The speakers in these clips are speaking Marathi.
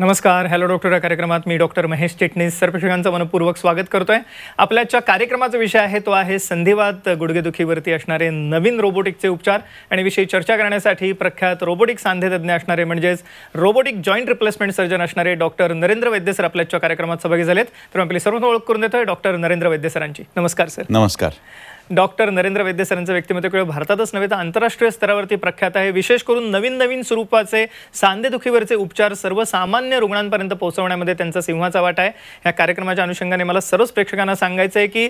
नमस्कार हॅलो डॉक्टर या कार्यक्रमात मी डॉक्टर महेश चिटणीस सर्वशिकांचं मनपूर्वक स्वागत करतोय आपल्याच्या कार्यक्रमाचा विषय आहे तो आहे संधिवात गुडघेदुखीवरती असणारे नवीन रोबोटिकचे उपचार आणि विषयी चर्चा करण्यासाठी प्रख्यात रोबोटिक सांधेतज्ञ असणारे म्हणजेच रोबोटिक जॉईंट रिप्लेसमेंट सर्जन असणारे डॉक्टर नरेंद्र वैद्य सर आपल्याच्या कार्यक्रमात सहभागी झालेत तर आपली सर्व ओळख करून देतोय डॉक्टर नरेंद्र वैद्य सरांची नमस्कार सर नमस्कार डॉक्टर नरेंद्र सरांचं व्यक्तिमत्व केवळ भारतातच नव्हे तर आंतरराष्ट्रीय स्तरावरती प्रख्यात आहे विशेष करून नवीन नवीन स्वरूपाचे सांधेदुखीवरचे उपचार सर्वसामान्य रुग्णांपर्यंत पोहोचवण्यामध्ये त्यांचा सिंहाचा वाटा आहे या कार्यक्रमाच्या अनुषंगाने मला सर्वच प्रेक्षकांना सांगायचं आहे की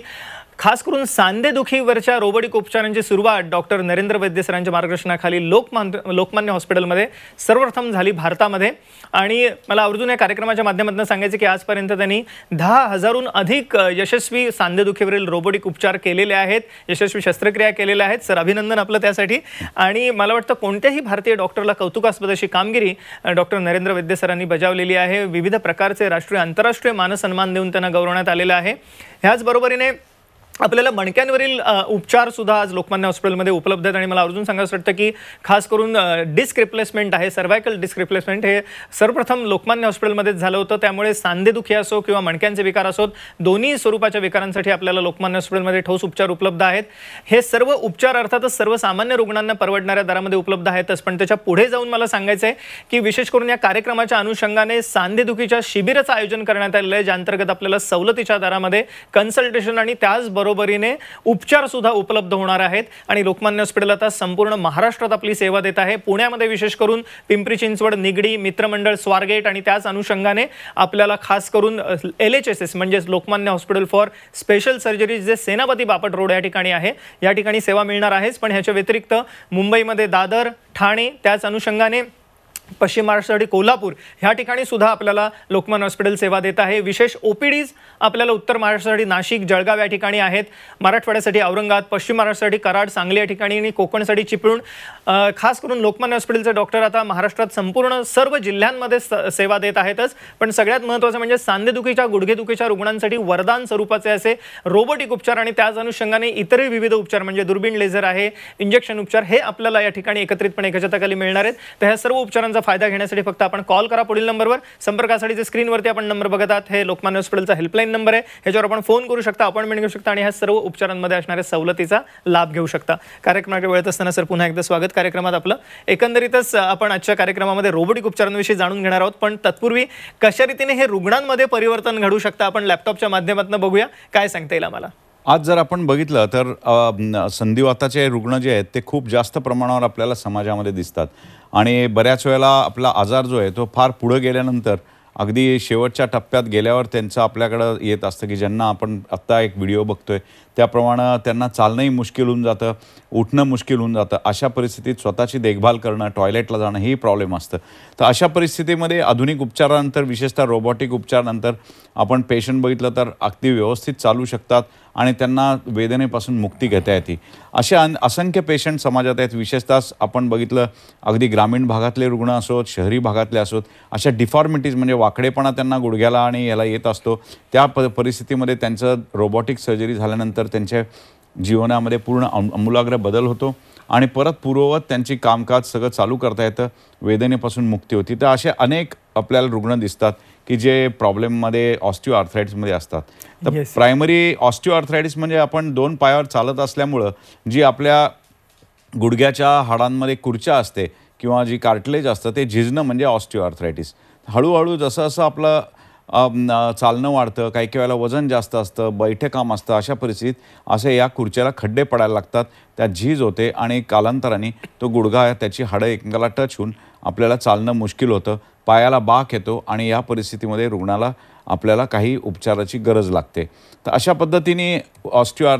खास करून सांधेदुखीवरच्या रोबोटिक उपचारांची सुरुवात डॉक्टर नरेंद्र वैद्य सरांच्या मार्गदर्शनाखाली लोकमान्य लोकमान्य हॉस्पिटलमध्ये सर्वप्रथम झाली भारतामध्ये आणि मला आवर्जून या कार्यक्रमाच्या माध्यमातून सांगायचं की आजपर्यंत त्यांनी दहा हजारहून अधिक यशस्वी सांधेदुखीवरील रोबोटिक उपचार केलेले आहेत यशस्वी शस्त्रक्रिया केलेल्या आहेत सर अभिनंदन आपलं त्यासाठी आणि मला वाटतं कोणत्याही भारतीय डॉक्टरला कौतुकास्पद अशी कामगिरी डॉक्टर नरेंद्र वैद्य सरांनी बजावलेली आहे विविध प्रकारचे राष्ट्रीय आंतरराष्ट्रीय मानसन्मान देऊन त्यांना गौरवण्यात आलेलं आहे ह्याचबरोबरीने आपल्याला मणक्यांवरील उपचार सुद्धा आज लोकमान्य हॉस्पिटलमध्ये उपलब्ध आहेत आणि मला अर्जून सांगायचं वाटतं की खास करून डिस्क रिप्लेसमेंट आहे सर्वायकल डिस्क रिप्लेसमेंट हे सर्वप्रथम लोकमान्य हॉस्पिटलमध्येच झालं होतं त्यामुळे सांधेदुखी असो किंवा मणक्यांचे विकार असोत दोन्ही स्वरूपाच्या विकारांसाठी आपल्याला लोकमान्य हॉस्पिटलमध्ये ठोस उपचार उपलब्ध आहेत हे सर्व उपचार अर्थातच सर्वसामान्य रुग्णांना परवडणाऱ्या दरामध्ये उपलब्ध आहेतच पण त्याच्या पुढे जाऊन मला सांगायचं आहे की विशेष करून या कार्यक्रमाच्या अनुषंगाने सांधेदुखीच्या शिबिराचं आयोजन करण्यात आलेलं आहे ज्याअंतर्गत आपल्याला सवलतीच्या दरामध्ये कन्सल्टेशन आणि त्याचबरोबर उपचार उपचारसुद्धा उपलब्ध होणार आहेत आणि लोकमान्य हॉस्पिटल आता संपूर्ण महाराष्ट्रात आपली सेवा देत आहे पुण्यामध्ये विशेष करून पिंपरी चिंचवड निगडी मित्रमंडळ स्वारगेट आणि त्याच अनुषंगाने आपल्याला खास करून एल एच एस एस म्हणजेच Lokmanya hospital for special surgery जे सेनापती बापट रोड या ठिकाणी आहे या ठिकाणी सेवा मिळणार आहेच पण ह्याच्या व्यतिरिक्त मुंबईमध्ये दादर ठाणे त्याच अनुषंगाने पश्चिम महाराष्ट्रासाठी कोल्हापूर ह्या ठिकाणी सुद्धा आपल्याला लोकमान हॉस्पिटल सेवा देत आहे विशेष ओपीडीज आपल्याला उत्तर महाराष्ट्रासाठी नाशिक जळगाव या ठिकाणी आहेत मराठवाड्यासाठी औरंगाबाद पश्चिम महाराष्ट्रासाठी कराड सांगली या ठिकाणी आणि कोकणसाठी चिपळूण खास करून लोकमान हॉस्पिटलचे डॉक्टर आता महाराष्ट्रात संपूर्ण सर्व जिल्ह्यांमध्ये सेवा देत आहेतच पण सगळ्यात महत्त्वाचं म्हणजे सांधेदुखीच्या गुडघेदुखीच्या रुग्णांसाठी वरदान स्वरूपाचे असे रोबोटिक उपचार आणि त्याच अनुषंगाने इतरही विविध उपचार म्हणजे दुर्बीण लेझर आहे इंजेक्शन उपचार हे आपल्याला या ठिकाणी एकत्रितपणे एका मिळणार आहेत तर ह्या सर्व उपचारांचा योजनेचा फायदा घेण्यासाठी फक्त आपण कॉल करा पुढील नंबरवर संपर्कासाठी जे स्क्रीनवरती आपण नंबर बघत आहात हे लोकमान्य हॉस्पिटलचा हेल्पलाईन नंबर आहे ह्याच्यावर आपण फोन करू शकता अपॉइंटमेंट घेऊ शकता आणि ह्या सर्व उपचारांमध्ये असणाऱ्या सवलतीचा लाभ घेऊ शकता कार्यक्रमाकडे वेळत असताना सर पुन्हा एकदा स्वागत कार्यक्रमात आपलं एकंदरीतच आपण आजच्या कार्यक्रमामध्ये रोबोटिक उपचारांविषयी जाणून घेणार आहोत पण तत्पूर्वी कशा रीतीने हे रुग्णांमध्ये परिवर्तन घडू शकता आपण लॅपटॉपच्या माध्यमातून बघूया काय सांगता येईल आम्हाला आज जर आपण बघितलं तर संधिवाताचे रुग्ण जे आहेत ते खूप जास्त प्रमाणावर आपल्याला समाजामध्ये दिसतात आणि बऱ्याच वेळेला आपला आजार जो आहे तो फार पुढं गेल्यानंतर अगदी शेवटच्या टप्प्यात गेल्यावर त्यांचं आपल्याकडं येत असतं की ज्यांना आपण आत्ता एक व्हिडिओ बघतोय त्याप्रमाणे त्यांना चालणंही मुश्किल होऊन जातं उठणं मुश्किल होऊन जातं अशा परिस्थितीत स्वतःची देखभाल करणं टॉयलेटला जाणं ही प्रॉब्लेम असतं तर अशा परिस्थितीमध्ये आधुनिक उपचारानंतर विशेषतः रोबॉटिक उपचारानंतर आपण पेशंट बघितलं तर अगदी व्यवस्थित चालू शकतात आणि त्यांना वेदनेपासून मुक्ती घेता येते असे अन असंख्य पेशंट समाजात आहेत विशेषतः आपण बघितलं अगदी ग्रामीण भागातले रुग्ण असोत शहरी भागातले असोत अशा डिफॉर्मिटीज म्हणजे वाकडेपणा त्यांना गुडघ्याला आणि याला येत असतो त्या प परिस्थितीमध्ये त्यांचं रोबॉटिक सर्जरी झाल्यानंतर त्यांच्या जीवनामध्ये पूर्ण अमूलाग्र बदल होतो आणि परत पूर्ववत त्यांची कामकाज सगळं चालू करता येतं वेदनेपासून मुक्ती होती तर असे अनेक आपल्याला रुग्ण दिसतात की जे प्रॉब्लेममध्ये ऑस्टिओ आर्थरायटिसमध्ये असतात तर yes. प्रायमरी ऑस्टिओ आर्थरायटिस म्हणजे आपण दोन पायावर चालत असल्यामुळं जी आपल्या गुडघ्याच्या हाडांमध्ये कुर्च्या असते किंवा जी कार्टलेज असतं ते झिजणं म्हणजे ऑस्टिओ आर्थरायटिस हळूहळू जसं जसं आपलं चालणं वाढतं काही काही वेळेला वजन जास्त असतं बैठे काम असतं अशा परिस्थितीत असे या खुर्च्याला खड्डे पडायला लागतात त्यात झीज होते आणि कालांतराने तो गुडघा त्याची हाडं एकमेकाला टच होऊन आपल्याला चालणं मुश्किल होतं पायाला बाक येतो आणि या परिस्थितीमध्ये रुग्णाला आपल्याला काही उपचाराची गरज लागते तर अशा पद्धतीने ऑस्टिओ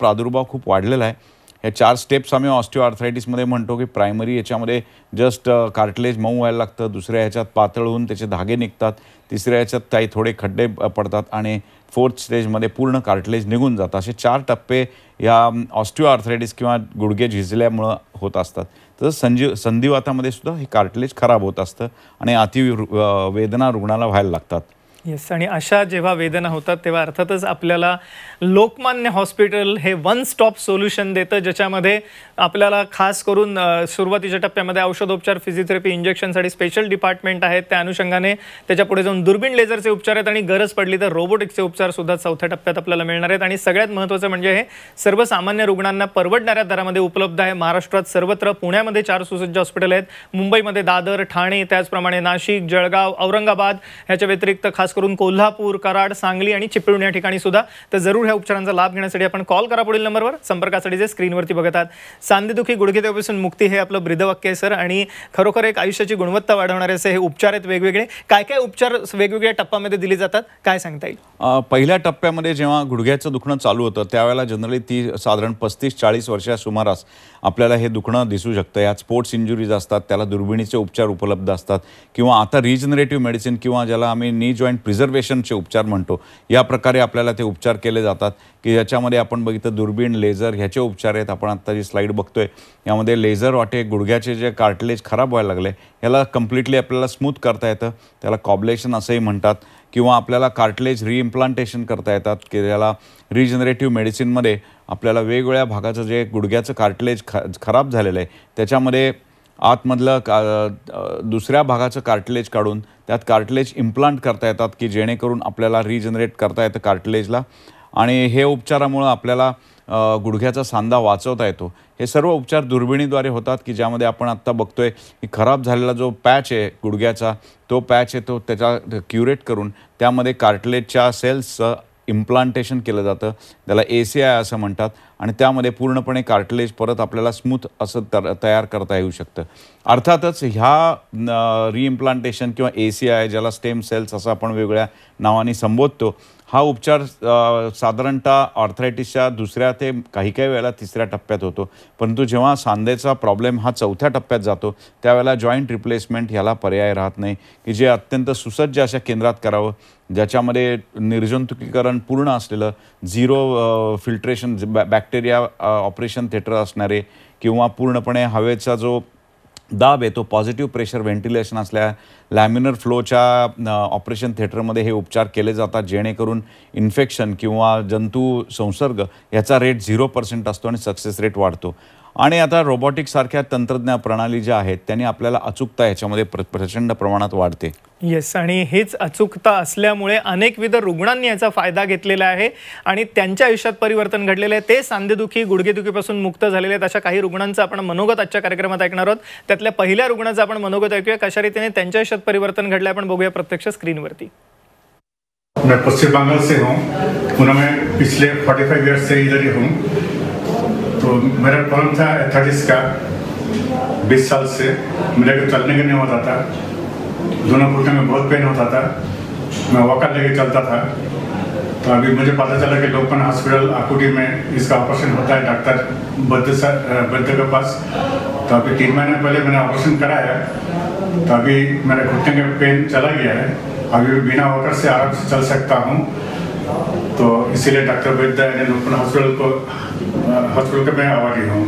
प्रादुर्भाव खूप वाढलेला आहे हे चार स्टेप्स आम्ही ऑस्टिओ म्हणतो की प्रायमरी याच्यामध्ये जस्ट कार्टलेज मऊ व्हायला लागतं दुसऱ्या ह्याच्यात पातळ होऊन त्याचे धागे निघतात तिसऱ्या याच्यात काही थोडे खड्डे पडतात आणि फोर्थ स्टेजमध्ये पूर्ण कार्टलेज निघून जातात असे चार टप्पे या ऑस्टिओआर्थरायटिस किंवा गुडघे झिजल्यामुळं होत असतात तर संजीव संधिवातामध्ये सुद्धा हे कार्टलेज खराब होत असतं आणि अति वेदना रुग्णाला व्हायला लागतात येस आणि अशा जेव्हा वेदना होतात तेव्हा अर्थातच आपल्याला लोकमान्य हॉस्पिटल हे वन स्टॉप सोल्युशन देतं ज्याच्यामध्ये आपल्याला खास करून सुरुवातीच्या टप्प्यामध्ये औषधोपचार फिजिओथेरपी इंजेक्शनसाठी स्पेशल डिपार्टमेंट आहेत त्या अनुषंगाने त्याच्या पुढे जाऊन दुर्बीण लेझरचे उपचार आहेत आणि गरज पडली तर रोबोटिक्सचे उपचारसुद्धा चौथ्या टप्प्यात आपल्याला मिळणार आहेत आणि सगळ्यात महत्त्वाचं म्हणजे हे सर्वसामान्य रुग्णांना परवडणाऱ्या दरामध्ये उपलब्ध आहे महाराष्ट्रात सर्वत्र पुण्यामध्ये चार सुसज्ज हॉस्पिटल आहेत मुंबईमध्ये दादर ठाणे त्याचप्रमाणे नाशिक जळगाव औरंगाबाद ह्याच्या व्यतिरिक्त खास करून कोल्हापूर कराड सांगली आणि चिपळूण या ठिकाणी सुद्धा तर जरूर ह्या उपचारांचा लाभ घेण्यासाठी आपण कॉल करा पुढील नंबरवर संपर्कासाठी जे स्क्रीनवरती बघत आहात सांधेदुखी गुडघेतेपासून मुक्ती हे आपलं ब्रीदवाक्य आहे सर आणि खरोखर एक आयुष्याची गुणवत्ता वाढवणारे असे हे उपचार आहेत वेगवेगळे काय काय उपचार वेगवेगळ्या टप्प्यामध्ये दिले जातात काय सांगता येईल पहिल्या टप्प्यामध्ये जेव्हा गुडघ्याचं दुखणं चालू होतं त्यावेळेला जनरली ती साधारण पस्तीस चाळीस वर्षा सुमारास आपल्याला हे दुखणं दिसू शकतं यात स्पोर्ट्स इंजुरीज असतात त्याला दुर्बिणीचे उपचार उपलब्ध असतात किंवा आता रिजनरेटिव्ह मेडिसिन किंवा ज्याला आम्ही नी जॉईंट प्रिझर्वेशनचे उपचार म्हणतो या प्रकारे आपल्याला ते उपचार केले जातात की ज्याच्यामध्ये आपण बघितलं दुर्बीण लेझर ह्याचे उपचार आहेत आपण आत्ता जी स्लाईड बघतोय यामध्ये लेझर वाटे गुडघ्याचे जे कार्टलेज खराब व्हायला लागले ह्याला कम्प्लिटली आपल्याला स्मूथ करता येतं त्याला कॉब्लेशन असंही म्हणतात किंवा आपल्याला कार्टलेज रिइम्प्लांटेशन करता येतात की ज्याला रिजनरेटिव्ह मेडिसिनमध्ये आपल्याला वेगवेगळ्या भागाचं जे गुडघ्याचं कार्टलेज ख खराब झालेलं आहे त्याच्यामध्ये आतमधलं का दुसऱ्या भागाचं कार्टलेज काढून त्यात कार्टलेज इम्प्लांट करता येतात की जेणेकरून आपल्याला रिजनरेट करता येतं कार्टलेजला आणि हे उपचारामुळं आपल्याला गुडघ्याचा सांधा वाचवता येतो हे सर्व उपचार दुर्बिणीद्वारे होतात की ज्यामध्ये आपण आत्ता बघतोय की खराब झालेला जो पॅच आहे गुडघ्याचा तो पॅच आहे तो त्याचा क्युरेट करून त्यामध्ये कार्टलेजच्या सेल्सचं इम्प्लांटेशन केलं जातं त्याला ए सी आय असं म्हणतात आणि त्यामध्ये पूर्णपणे कार्टलेज परत आपल्याला स्मूथ असं तर तयार करता येऊ शकतं अर्थातच ह्या रिइम्प्लांटेशन किंवा ए सी आय ज्याला स्टेम सेल्स असं आपण वेगळ्या नावाने संबोधतो हा उपचार साधारणतः ऑर्थरायटिसच्या दुसऱ्या ते काही काही वेळेला तिसऱ्या टप्प्यात होतो परंतु जेव्हा सांधेचा प्रॉब्लेम हा चौथ्या टप्प्यात जातो त्यावेळेला जॉईंट रिप्लेसमेंट ह्याला पर्याय राहत नाही की जे अत्यंत सुसज्ज अशा केंद्रात करावं ज्याच्यामध्ये निर्जंतुकीकरण पूर्ण असलेलं झिरो फिल्ट्रेशन बॅ बॅक्टेरिया ऑपरेशन थिएटर असणारे किंवा पूर्णपणे हवेचा जो दाब येतो पॉझिटिव्ह प्रेशर व्हेंटिलेशन असल्या लॅमिनर फ्लोच्या ऑपरेशन थिएटरमध्ये हे उपचार केले जातात जेणेकरून इन्फेक्शन किंवा जंतू संसर्ग याचा रेट झिरो पर्सेंट असतो आणि सक्सेस रेट वाढतो आणि आता सारख्या तंत्रज्ञान प्रणाली ज्या आहेत त्यांनी आपल्याला अचूकता याच्यामध्ये प्रचंड प्रमाणात वाढते येस आणि हेच अचूकता असल्यामुळे अनेकविध रुग्णांनी याचा फायदा घेतलेला आहे आणि त्यांच्या आयुष्यात परिवर्तन घडलेलं आहे ते सांधेदुखी गुडघेदुखीपासून मुक्त झालेले आहेत अशा काही रुग्णांचं आपण मनोगत आजच्या कार्यक्रमात ऐकणार आहोत त्यातल्या पहिल्या रुग्णाचं आपण मनोगत ऐकूया कशा रीतीने त्यांच्या आयुष्यात परिवर्तन घडलं आपण बघूया प्रत्यक्ष स्क्रीनवरती मैं पश्चिम बंगाल से हूँ पिछले 45 ईयर्स से इधर ही हूँ तो मेरा प्लान था एथलेटिक्स का बीस साल से मेरे को चलने का नहीं होता था दोनों घुटने में बहुत पेन होता था मैं वॉकर लेके चलता था तो अभी मुझे पता चला कि लोकपन हॉस्पिटल आकुटी में इसका ऑपरेशन होता है डॉक्टर बद्ध सर बद्ध के पास तो अभी तीन महीने पहले मैंने ऑपरेशन कराया तो अभी मेरे घुटने का पेन चला गया है अभी बिना वॉकर से आराम से चल सकता हूँ तो इसीलिए डॉक्टर वैद्य लोकनाथ हॉस्पिटल को हॉस्पिटल के मैं आभारी हूँ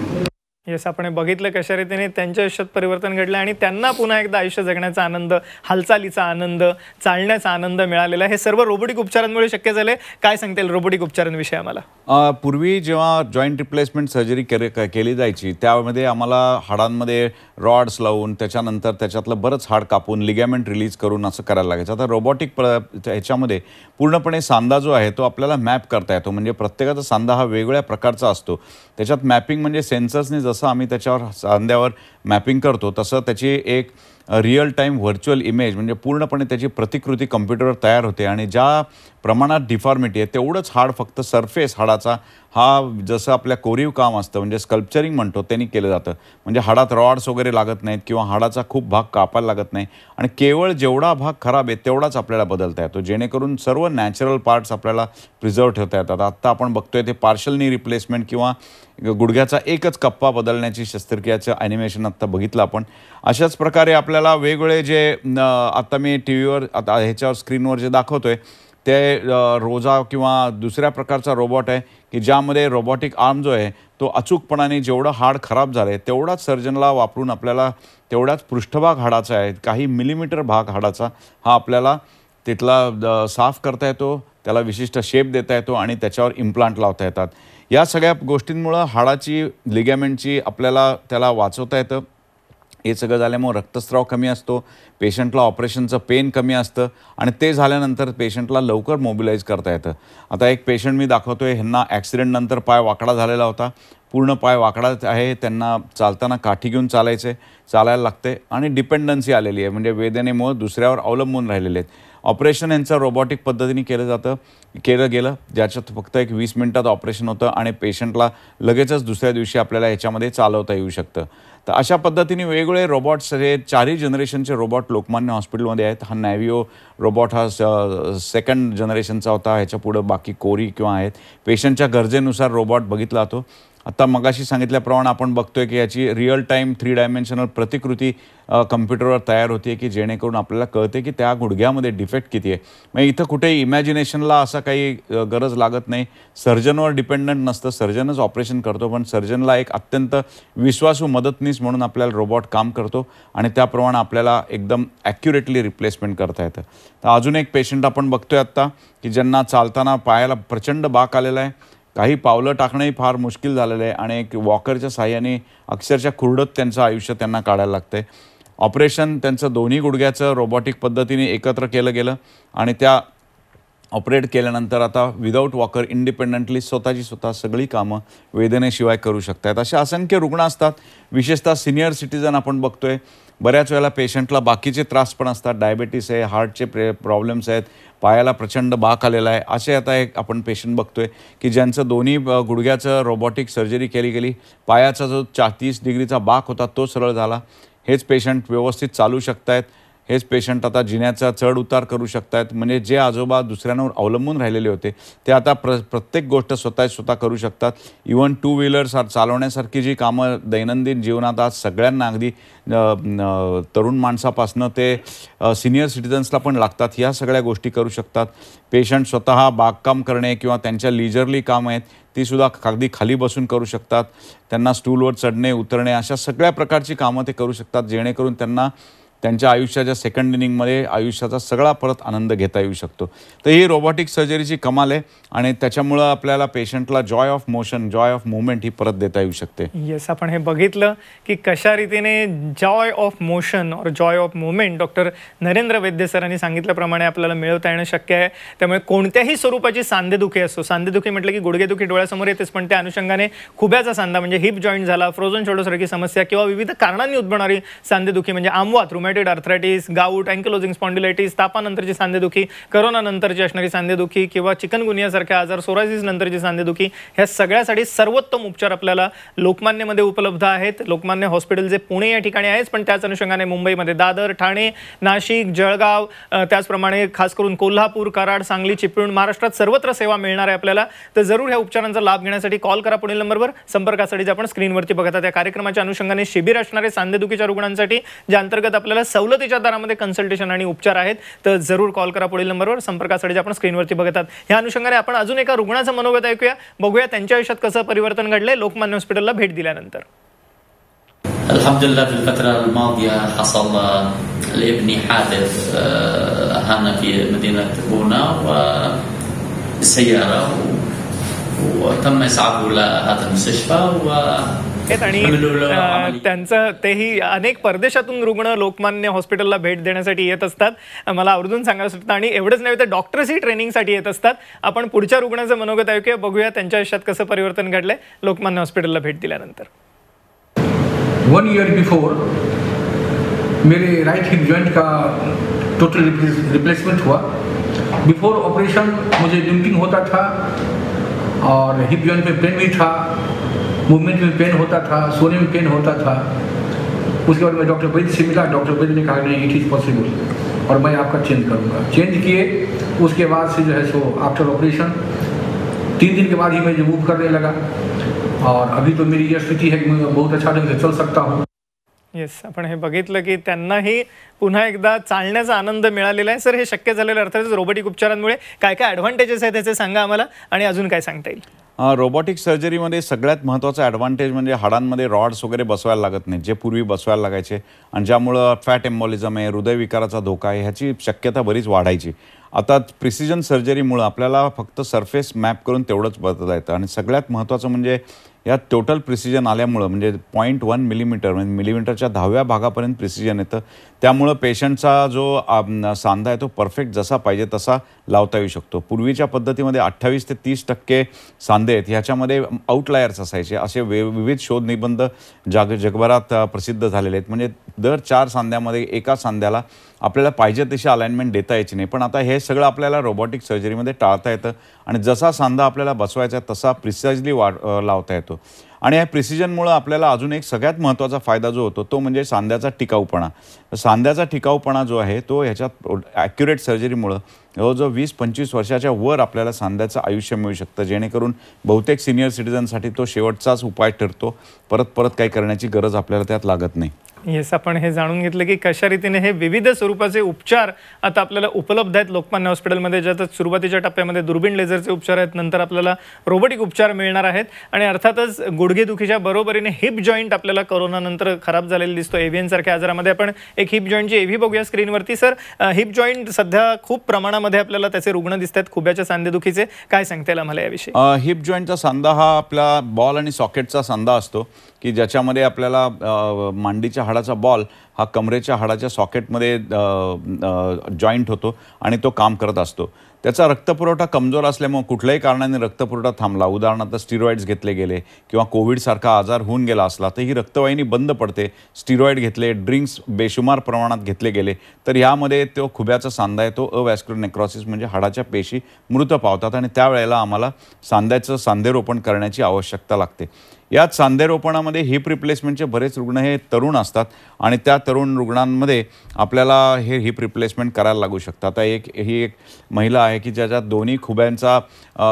येस आपण बघितलं कशा रीतीने त्यांच्या आयुष्यात परिवर्तन घडलं आणि त्यांना पुन्हा एकदा आयुष्य जगण्याचा आनंद हालचालीचा आनंद चालण्याचा आनंद मिळालेला हे सर्व रोबोटिक उपचारांमुळे शक्य झाले काय सांगता येईल रोबोटिक उपचारांविषयी आम्हाला पूर्वी जेव्हा जॉईंट रिप्लेसमेंट सर्जरी केली जायची त्यामध्ये आम्हाला हाडांमध्ये रॉड्स लावून त्याच्यानंतर त्याच्यातलं बरंच हाड कापून लिगॅमेंट रिलीज करून असं करायला लागायचं आता रोबोटिक प ह्याच्यामध्ये पूर्णपणे सांधा जो आहे तो आपल्याला मॅप करता येतो म्हणजे प्रत्येकाचा सांधा हा वेगळ्या प्रकारचा असतो त्याच्यात मॅपिंग म्हणजे सेन्सर्सने जसं जसं आम्ही त्याच्यावर सांध्यावर मॅपिंग करतो तसं त्याची एक रिअल टाईम व्हर्च्युअल इमेज म्हणजे पूर्णपणे त्याची प्रतिकृती कम्प्युटरवर तयार होते आणि ज्या प्रमाणात डिफॉर्मिटी आहे तेवढंच हाड फक्त सरफेस हाडाचा हा जसं आपल्या कोरीव काम असतं म्हणजे स्कल्पचरिंग म्हणतो त्यांनी केलं जातं म्हणजे हाडात रॉड्स वगैरे लागत नाहीत किंवा हाडाचा खूप भाग कापायला लागत नाही आणि केवळ जेवढा भाग खराब आहे तेवढाच आपल्याला बदलता येतो जेणेकरून सर्व नॅचरल पार्ट्स आपल्याला प्रिझर्व ठेवता येतात आत्ता आपण बघतोय ते पार्शलनी रिप्लेसमेंट किंवा गुडघ्याचा एकच कप्पा बदलण्याची शस्त्रक्रियाचं ॲनिमेशन आत्ता बघितलं आपण अशाच प्रकारे आपल्या आपल्याला वेगवेगळे जे आता मी टी व्हीवर आता ह्याच्यावर स्क्रीनवर जे दाखवतोय ते रोजा किंवा दुसऱ्या प्रकारचा रोबॉट आहे की ज्यामध्ये रोबॉटिक आर्म जो आहे तो अचूकपणाने जेवढं हाड खराब झालं आहे तेवढाच सर्जनला वापरून आपल्याला तेवढाच पृष्ठभाग हाडाचा आहे काही मिलीमीटर भाग हाडाचा हा आपल्याला तिथला साफ करता येतो त्याला विशिष्ट शेप देता येतो आणि त्याच्यावर इम्प्लांट लावता येतात या सगळ्या गोष्टींमुळं हाडाची लिगॅमेंटची आपल्याला त्याला वाचवता येतं हे सगळं झाल्यामुळं रक्तस्राव कमी असतो पेशंटला ऑपरेशनचं पेन कमी असतं आणि ते झाल्यानंतर पेशंटला लवकर मोबिलाईज करता येतं आता एक पेशंट मी दाखवतो आहे ह्यांना ॲक्सिडेंटनंतर पाय वाकडा झालेला होता पूर्ण पाय वाकडा आहे त्यांना चालताना काठी घेऊन चालायचे चालायला लागते आणि डिपेंडन्सी आलेली आहे म्हणजे वेदनेमुळं दुसऱ्यावर अवलंबून राहिलेले आहेत ऑपरेशन यांचं रोबॉटिक पद्धतीने केलं जातं केलं गेलं ज्याच्यात फक्त एक वीस मिनिटात ऑपरेशन होतं आणि पेशंटला लगेचच दुसऱ्या दिवशी आपल्याला ह्याच्यामध्ये चालवता येऊ शकतं तर अशा पद्धतीने वेगवेगळे रोबॉट्स हे चारही जनरेशनचे रोबॉट लोकमान्य हॉस्पिटलमध्ये आहेत हा नॅव्हिओ रोबॉट हा सेकंड जनरेशनचा होता ह्याच्या पुढं बाकी कोरी किंवा आहेत पेशंटच्या गरजेनुसार रोबॉट बघितला जातो आता मगाशी सांगितल्याप्रमाणे आपण बघतोय की याची रिअल टाईम थ्री डायमेन्शनल प्रतिकृती कम्प्युटरवर तयार होते की जेणेकरून आपल्याला कळते की त्या गुडघ्यामध्ये डिफेक्ट किती आहे मग इथं कुठे इमॅजिनेशनला असं काही गरज लागत नाही सर्जनवर डिपेंडंट नसतं सर्जनच ऑपरेशन करतो पण सर्जनला एक अत्यंत विश्वासू मदतनीस म्हणून आपल्याला रोबॉट काम करतो आणि त्याप्रमाणे आपल्याला एकदम ॲक्युरेटली रिप्लेसमेंट करता येतं तर अजून एक पेशंट आपण बघतोय आत्ता की ज्यांना चालताना पायाला प्रचंड बाक आलेला आहे काही पावलं टाकणंही फार मुश्किल झालेलं आहे आणि एक वॉकरच्या साह्याने अक्षरशः खुरडत त्यांचं आयुष्य त्यांना काढायला लागतंय ऑपरेशन त्यांचं दोन्ही गुडघ्याचं रोबॉटिक पद्धतीने एकत्र केलं गेलं आणि त्या ऑपरेट केल्यानंतर आता विदाऊट वॉकर इंडिपेंडंटली स्वतःची स्वतः सगळी कामं वेदनेशिवाय करू शकतात असे असंख्य रुग्ण असतात विशेषतः सिनियर सिटीजन आपण बघतोय बऱ्याच वेळेला पेशंटला बाकीचे त्रास पण असतात डायबेटीस आहे हार्टचे प्रे प्रॉब्लेम्स आहेत पायाला प्रचंड बाक आलेला आहे असे आता एक आपण पेशंट बघतोय की ज्यांचं दोन्ही गुडघ्याचं रोबॉटिक सर्जरी केली गेली पायाचा जो चातीस डिग्रीचा बाक होता तो सरळ झाला हेच पेशंट व्यवस्थित चालू शकत आहेत हेच पेशंट आता जिण्याचा चढ उतार करू शकतात म्हणजे जे आजोबा दुसऱ्यांवर अवलंबून राहिलेले होते ते आता प्र प्रत्येक गोष्ट स्वतः स्वतः करू शकतात इवन टू व्हीलर चालवण्यासारखी जी कामं दैनंदिन जीवनात आज सगळ्यांना अगदी तरुण माणसापासनं ते सिनियर सिटिझन्सला पण लागतात ह्या सगळ्या गोष्टी करू शकतात पेशंट स्वतः बागकाम करणे किंवा त्यांच्या लिजरली काम आहेत तीसुद्धा अगदी खाली बसून करू शकतात त्यांना स्टूलवर चढणे उतरणे अशा सगळ्या प्रकारची कामं ते करू शकतात जेणेकरून त्यांना त्यांच्या आयुष्याच्या सेकंड इनिंगमध्ये आयुष्याचा सगळा परत आनंद घेता येऊ शकतो तर ही रोबॉटिक सर्जरीची कमाल आहे आणि त्याच्यामुळं आपल्याला पेशंटला joy of motion joy of movement ही परत देता येऊ शकते येस आपण हे बघितलं की कशा रीतीने जॉय ऑफ मोशन और joy of movement doctor Narendra Vaidya सरांनी सांगितल्याप्रमाणे आपल्याला मिळवता येणं शक्य आहे त्यामुळे कोणत्याही स्वरूपाची सांधेदुखी असो सांधेदुखी म्हटलं की गुडघेदुखी डोळ्यासमोर येतेच पण त्या अनुषंगाने खुब्याचा सांधा म्हणजे हिप जॉईंट झाला फ्रोझन शोल्डरसारखी समस्या किंवा विविध कारणांनी उद्भवणारी सांधेदुखी म्हणजे आमवात रुमे रुमॅटेड अर्थरायटीस गाऊट अँकलोजिंग स्पॉन्डिलायटिस तापानंतरची सांधेदुखी करोनानंतरची असणारी सांधेदुखी किंवा चिकनगुनियासारख्या आजार नंतरची सांधेदुखी ह्या सगळ्यासाठी सर्वोत्तम उपचार आपल्याला लोकमान्यमध्ये उपलब्ध आहेत लोकमान्य हॉस्पिटल जे पुणे या ठिकाणी आहेच पण त्याच अनुषंगाने मुंबईमध्ये दादर ठाणे नाशिक जळगाव त्याचप्रमाणे खास करून कोल्हापूर कराड सांगली चिपळूण महाराष्ट्रात सर्वत्र सेवा मिळणार आहे आपल्याला तर जरूर ह्या उपचारांचा लाभ घेण्यासाठी कॉल करा पुढील नंबरवर संपर्कासाठी आपण स्क्रीनवरती बघत आहात या कार्यक्रमाच्या अनुषंगाने शिबिर असणारे सांधेदुखीच्या रुग्णांसाठी ज्या अंतर्गत आपल्याला आपल्याला सवलतीच्या दरामध्ये कन्सल्टेशन आणि उपचार आहेत तर जरूर कॉल करा पुढील नंबरवर संपर्कासाठी आपण स्क्रीनवरती बघतात ह्या अनुषंगाने आपण अजून एका रुग्णाचं मनोगत ऐकूया बघूया त्यांच्या आयुष्यात कसं परिवर्तन घडलंय लोकमान्य हॉस्पिटलला भेट दिल्यानंतर الحمد لله في الفترة الماضية حصل لابني حادث هنا في مدينة بونا وسيارة وتم إسعافه لهذا المستشفى आहेत आणि त्यांचं तेही अनेक परदेशातून रुग्ण लोकमान्य हॉस्पिटलला भेट देण्यासाठी येत असतात मला आवर्जून सांगायला सुटतं आणि एवढंच नव्हे तर डॉक्टर्सही ट्रेनिंगसाठी येत असतात आपण पुढच्या रुग्णाचं मनोगत ऐकूया बघूया त्यांच्या आयुष्यात कसं परिवर्तन घडलंय लोकमान्य हॉस्पिटलला भेट दिल्यानंतर वन इयर बिफोर मेरे राइट हिप जॉइंट का टोटल रिप्लेसमेंट हुआ बिफोर ऑपरेशन मुझे लिम्पिंग होता था और हिप जॉइंट में पेन भी था मूवमेंट में पेन होता था सोने में पेन होता था उसके बाद मैं डॉक्टर वैद्य से मिला डॉक्टर वैद्य ने कहा नहीं इट इज़ पॉसिबल और मैं आपका चेंज करूँगा चेंज किए उसके बाद से जो है सो आफ्टर ऑपरेशन तीन दिन के बाद ही मैं जो मूव करने लगा और अभी तो मेरी यह स्थिति है कि मैं बहुत अच्छा ढंग से चल सकता हूँ येस आपण हे बघितलं की त्यांनाही पुन्हा एकदा आनंद मिळालेला आहे सर हे शक्य झालेलं रोबोटिक उपचार काय काय ॲडव्हान्टेजेस आहेत त्याचे सांगा आम्हाला आणि अजून काय सांगता रोबोटिक सर्जरीमध्ये सगळ्यात महत्त्वाचा ॲडव्हान्टेज म्हणजे हाडांमध्ये रॉड्स वगैरे बसवायला लागत नाहीत जे पूर्वी बसवायला लागायचे आणि ज्यामुळं फॅट एम्बॉलिझम आहे हृदयविकाराचा धोका आहे ह्याची शक्यता बरीच वाढायची आता प्रिसिजन सर्जरीमुळं आपल्याला फक्त सरफेस मॅप करून तेवढंच बदलता येतं आणि सगळ्यात महत्त्वाचं म्हणजे या टोटल प्रिसिजन आल्यामुळं म्हणजे पॉईंट वन मिलीमीटर म्हणजे मिलीमीटरच्या दहाव्या भागापर्यंत प्रिसिजन येतं त्यामुळं पेशंटचा जो सांधा आहे तो परफेक्ट जसा पाहिजे तसा लावता येऊ शकतो पूर्वीच्या पद्धतीमध्ये अठ्ठावीस ते तीस टक्के सांधे आहेत ह्याच्यामध्ये आउटलायर्स असायचे असे वे विविध शोध निबंध जाग जगभरात प्रसिद्ध झालेले आहेत म्हणजे दर चार सांध्यामध्ये एका सांध्याला आपल्याला पाहिजे तशी अलाइनमेंट देता यायची नाही पण आता हे सगळं आपल्याला रोबॉटिक सर्जरीमध्ये टाळता येतं आणि जसा सांधा आपल्याला बसवायचा तसा प्रिसाइजली वा लावता येतो आणि या प्रिसिजनमुळं आपल्याला अजून एक सगळ्यात महत्त्वाचा फायदा जो होतो तो म्हणजे सांध्याचा टिकाऊपणा सांध्याचा टिकाऊपणा जो आहे तो ह्याच्यात ॲक्युरेट सर्जरीमुळं जवळजवळ वीस पंचवीस वर्षाच्या वर आपल्याला सांध्याचं आयुष्य मिळू शकतं जेणेकरून बहुतेक सिनियर सिटिझनसाठी तो शेवटचाच उपाय ठरतो परत परत काही करण्याची गरज आपल्याला त्यात लागत नाही येस आपण हे जाणून घेतलं की कशा रीतीने हे विविध स्वरूपाचे उपचार आता आपल्याला उपलब्ध आहेत लोकमान्य हॉस्पिटलमध्ये ज्यात सुरुवातीच्या टप्प्यामध्ये दुर्बीण लेझरचे उपचार आहेत नंतर आपल्याला रोबोटिक उपचार मिळणार आहेत आणि अर्थातच गुडघेदुखीच्या बरोबरीने हिप जॉईंट आपल्याला कोरोनानंतर खराब झालेला दिसतो सारख्या आजारामध्ये आपण एक हिप जॉईंटची एव्ही बघूया स्क्रीनवरती सर हिप जॉईंट सध्या खूप प्रमाणामध्ये आपल्याला त्याचे रुग्ण दिसत आहेत खुब्याच्या सांधेदुखीचे काय सांगता येईल आम्हाला याविषयी हिप जॉईंटचा सांधा हा आपला बॉल आणि सॉकेटचा सांधा असतो की ज्याच्यामध्ये आपल्याला मांडीच्या हाडाचा बॉल हा कमरेच्या हाडाच्या सॉकेटमध्ये जॉईंट होतो आणि तो काम करत असतो त्याचा रक्तपुरवठा कमजोर असल्यामुळे कुठल्याही कारणाने रक्तपुरवठा थांबला उदाहरणार्थ स्टिरॉइड्स घेतले गेले किंवा कोविडसारखा आजार होऊन गेला असला तर ही रक्तवाहिनी बंद पडते स्टिरॉइड घेतले ड्रिंक्स बेशुमार प्रमाणात घेतले गेले तर यामध्ये तो खुब्याचा सांदा येतो तो अवॅस्क्युलर नेक्रॉसिस म्हणजे हाडाच्या पेशी मृत पावतात आणि त्यावेळेला आम्हाला सांध्याचं सांधेरोपण करण्याची आवश्यकता लागते या रोपणामध्ये हिप रिप्लेसमेंटचे बरेच रुग्ण हे तरुण असतात आणि त्या तरुण रुग्णांमध्ये आपल्याला हे हिप रिप्लेसमेंट करायला लागू शकतं आता एक ही एक महिला आहे की ज्याच्या दोन्ही खुब्यांचा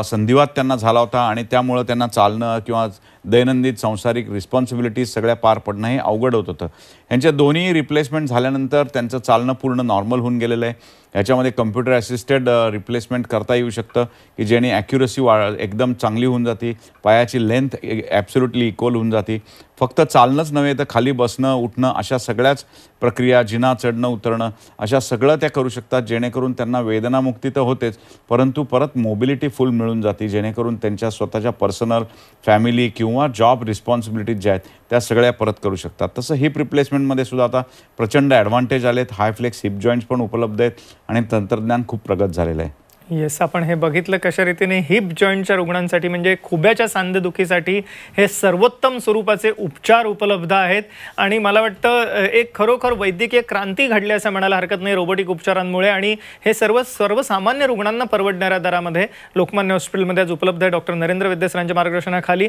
संधिवात त्यांना झाला होता आणि त्यामुळं त्यांना चालणं किंवा दैनंदिन सांसारिक रिस्पॉन्सिबिलिटीज सगळ्या पार पडणं हे अवघड होत होतं ह्यांच्या दोन्ही रिप्लेसमेंट झाल्यानंतर त्यांचं चालणं पूर्ण नॉर्मल होऊन गेलेलं आहे याच्यामध्ये कम्प्युटर असिस्टेड रिप्लेसमेंट करता येऊ शकतं की जेणे ॲक्युरसी वा एकदम चांगली होऊन जाते पायाची लेंथ ॲब्सोल्युटली इक्वल होऊन जाते फक्त चालणंच नव्हे तर खाली बसणं उठणं अशा सगळ्याच प्रक्रिया जिना चढणं उतरणं अशा सगळं त्या करू शकतात जेणेकरून त्यांना वेदनामुक्ती तर होतेच परंतु परत मोबिलिटी फुल मिळून जाते जेणेकरून त्यांच्या स्वतःच्या पर्सनल फॅमिली किंवा जॉब रिस्पॉन्सिबिलिटीज ज्या आहेत त्या सगळ्या परत करू शकतात तसं हिप रिप्लेसमेंटमध्ये सुद्धा आता प्रचंड ॲडव्हान्टेज आलेत हाय फ्लेक्स हिप जॉईंट्स पण उपलब्ध आहेत आणि तंत्रज्ञान खूप प्रगत झालेलं आहे येस आपण हे बघितलं कशा रीतीने हिप जॉईंटच्या रुग्णांसाठी म्हणजे खुब्याच्या सांधेदुखीसाठी हे सर्वोत्तम स्वरूपाचे उपचार उपलब्ध आहेत आणि मला वाटतं एक खरोखर वैद्यकीय क्रांती घडली असं म्हणायला हरकत नाही रोबोटिक उपचारांमुळे आणि हे सर्व सर्वसामान्य रुग्णांना परवडणाऱ्या दरामध्ये लोकमान्य हॉस्पिटलमध्ये आज उपलब्ध आहे डॉक्टर नरेंद्र विद्यासरांच्या मार्गदर्शनाखाली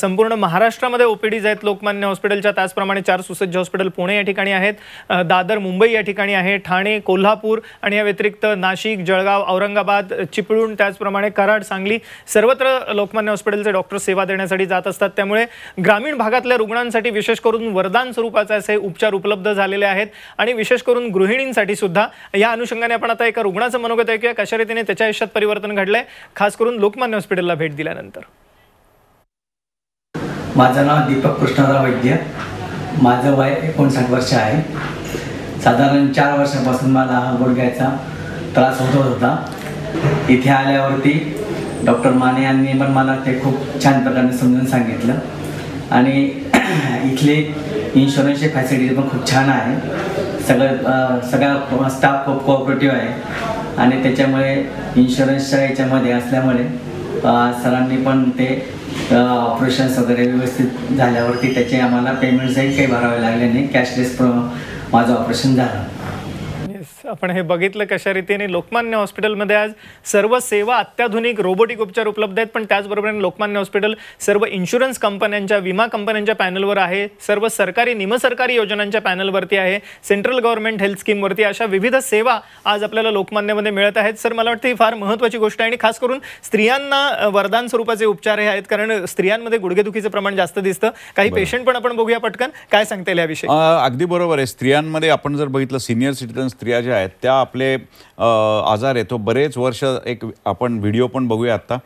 संपूर्ण महाराष्ट्रामध्ये ओपीडीज आहेत लोकमान्य हॉस्पिटलच्या त्याचप्रमाणे चार सुसज्ज हॉस्पिटल पुणे या ठिकाणी आहेत दादर मुंबई या ठिकाणी आहे ठाणे कोल्हापूर आणि या व्यतिरिक्त नाशिक जळगाव औरंगाबाद औरंगाबाद चिपळूण त्याचप्रमाणे कराड सांगली सर्वत्र लोकमान्य हॉस्पिटलचे डॉक्टर सेवा देण्यासाठी जात असतात त्यामुळे ग्रामीण भागातल्या रुग्णांसाठी विशेष करून वरदान स्वरूपाचे असे उपचार उपलब्ध झालेले आहेत आणि विशेष करून गृहिणींसाठी सुद्धा या अनुषंगाने आपण आता एका रुग्णाचं मनोगत ऐकूया कशा रीतीने त्याच्या आयुष्यात परिवर्तन घडलंय खास करून लोकमान्य हॉस्पिटलला भेट दिल्यानंतर माझं नाव दीपक कृष्णराव वैद्य माझं वय एकोणसाठ वर्ष आहे साधारण चार वर्षापासून मला गुडघ्याचा त्रास होत होता इथे आल्यावरती डॉक्टर माने यांनी पण मला ते खूप छान प्रकारे समजून सांगितलं आणि इथले इन्शुरन्सची फॅसिलिटी पण खूप छान आहे सगळं सगळा स्टाफ खूप कोऑपरेटिव्ह आहे आणि त्याच्यामुळे इन्शुरन्सच्या याच्यामध्ये असल्यामुळे सरांनी पण ते ऑपरेशन्स वगैरे व्यवस्थित झाल्यावरती त्याचे आम्हाला पेमेंट्सही काही भरावे लागले नाही कॅशलेस माझं ऑपरेशन झालं आपण हे बघितलं कशा रीतीने लोकमान्य हॉस्पिटलमध्ये आज सर्व सेवा अत्याधुनिक रोबोटिक उपचार उपलब्ध आहेत पण त्याचबरोबर लोकमान्य हॉस्पिटल सर्व इन्शुरन्स कंपन्यांच्या विमा कंपन्यांच्या पॅनलवर आहे सर्व सरकारी निमसरकारी योजनांच्या पॅनलवरती आहे सेंट्रल गव्हर्नमेंट हेल्थ स्कीमवरती अशा विविध सेवा आज आपल्याला लोकमान्यमध्ये मिळत आहेत सर मला वाटतं ही फार महत्त्वाची गोष्ट आहे आणि खास करून स्त्रियांना वरदान स्वरूपाचे उपचार हे आहेत कारण स्त्रियांमध्ये गुडघेदुखीचं प्रमाण जास्त दिसतं काही पेशंट पण आपण बघूया पटकन काय सांगता येईल याविषयी अगदी बरोबर आहे स्त्रियांमध्ये आपण जर बघितलं सिनियर सिटीजन स्त्रिया ज्या आहेत आहेत त्या आपले आजार आहे तो बरेच वर्ष एक आपण व्हिडिओ पण बघूया आत्ता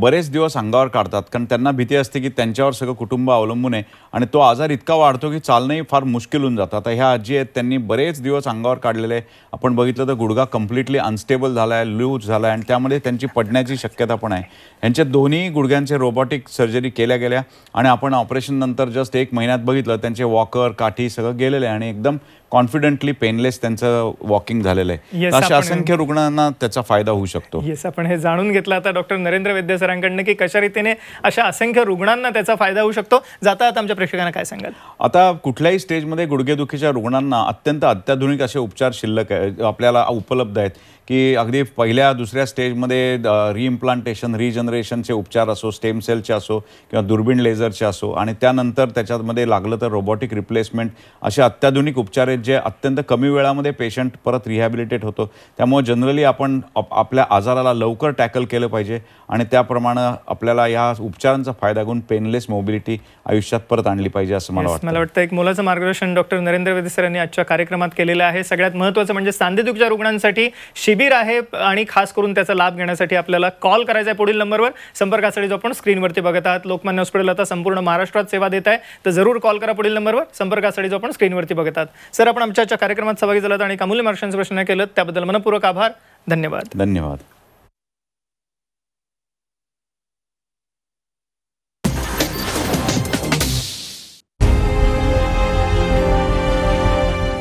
बरेच दिवस अंगावर काढतात कारण त्यांना भीती असते की त्यांच्यावर सगळं कुटुंब अवलंबून आहे आणि तो आजार इतका वाढतो की चालणंही फार मुश्किल होऊन जातं आता ह्या आजी आहेत त्यांनी बरेच दिवस अंगावर काढलेले आपण बघितलं तर गुडघा कम्प्लिटली अनस्टेबल झाला आहे लूज झाला आहे आणि त्यामध्ये त्यांची पडण्याची शक्यता पण आहे यांच्या दोन्ही गुडघ्यांचे रोबोटिक सर्जरी केल्या गेल्या आणि आपण ऑपरेशननंतर जस्ट एक महिन्यात बघितलं त्यांचे वॉकर काठी सगळं गेलेलं आहे आणि एकदम कॉन्फिडेंटली पेनलेस त्यांचं वॉकिंग झालेलं आहे अशा असंख्य रुग्णांना त्याचा फायदा होऊ शकतो येस आपण हे जाणून घेतलं आता डॉक्टर नरेंद्र वैद्य सरांकडनं की कशा रीतीने अशा असंख्य रुग्णांना त्याचा फायदा होऊ शकतो जाता आता आमच्या प्रेक्षकांना काय सांगाल आता कुठल्याही स्टेजमध्ये गुडघेदुखीच्या रुग्णांना अत्यंत अत्याधुनिक असे उपचार शिल्लक आपल्याला उपलब्ध आहेत की अगदी पहिल्या दुसऱ्या स्टेजमध्ये रिइम्प्लांटेशन रिजनरेशनचे उपचार असो स्टेम सेलचे असो किंवा दुर्बीण लेझरचे असो आणि त्यानंतर त्याच्यामध्ये लागलं तर रोबॉटिक रिप्लेसमेंट असे अत्याधुनिक उपचार आहेत जे अत्यंत कमी वेळामध्ये पेशंट परत रिहॅबिलिटेट होतो त्यामुळे जनरली आपण आपल्या आजाराला लवकर टॅकल केलं पाहिजे आणि त्याप्रमाणे आपल्याला या उपचारांचा फायदा घेऊन पेनलेस मोबिलिटी आयुष्यात परत आणली पाहिजे असं मला वाटतं मला वाटतं एक मुलाचं मार्गदर्शन डॉक्टर नरेंद्र वेदेसर यांनी आजच्या कार्यक्रमात केलेलं आहे सगळ्यात महत्त्वाचं म्हणजे सांधेदुखच्या रुग्णांसाठी शिबिर आहे आणि खास करून त्याचा लाभ घेण्यासाठी आपल्याला कॉल करायचा आहे पुढील नंबरवर संपर्कासाठी जो आपण स्क्रीनवरती बघत आहात लोकमान्य हॉस्पिटल आता संपूर्ण महाराष्ट्रात सेवा देत आहे तर जरूर कॉल करा पुढील नंबरवर संपर्कासाठी जो आपण स्क्रीनवरती बघत आहात सर आपण आमच्या कार्यक्रमात सहभागी झालात आणि कामुली महाराष्ट्रांचे प्रश्न केलं त्याबद्दल मनपूर्वक आभार धन्यवाद धन्यवाद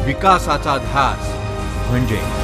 विकासाचा ध्यास म्हणजे